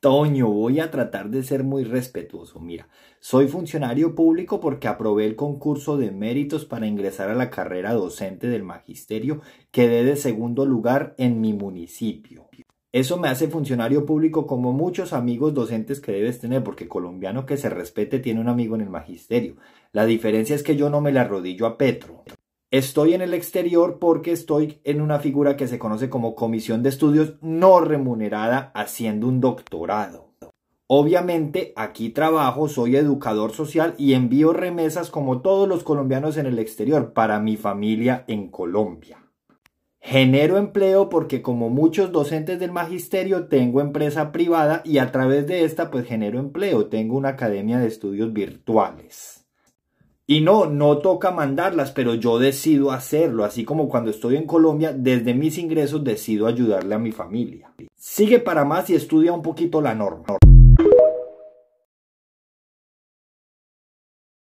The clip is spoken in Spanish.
Toño, voy a tratar de ser muy respetuoso. Mira, soy funcionario público porque aprobé el concurso de méritos para ingresar a la carrera docente del magisterio. dé de segundo lugar en mi municipio. Eso me hace funcionario público como muchos amigos docentes que debes tener, porque colombiano que se respete tiene un amigo en el magisterio. La diferencia es que yo no me la arrodillo a Petro. Estoy en el exterior porque estoy en una figura que se conoce como comisión de estudios no remunerada haciendo un doctorado. Obviamente aquí trabajo, soy educador social y envío remesas como todos los colombianos en el exterior para mi familia en Colombia. Genero empleo porque como muchos docentes del magisterio tengo empresa privada y a través de esta pues genero empleo, tengo una academia de estudios virtuales. Y no, no toca mandarlas, pero yo decido hacerlo, así como cuando estoy en Colombia, desde mis ingresos decido ayudarle a mi familia. Sigue para más y estudia un poquito la norma.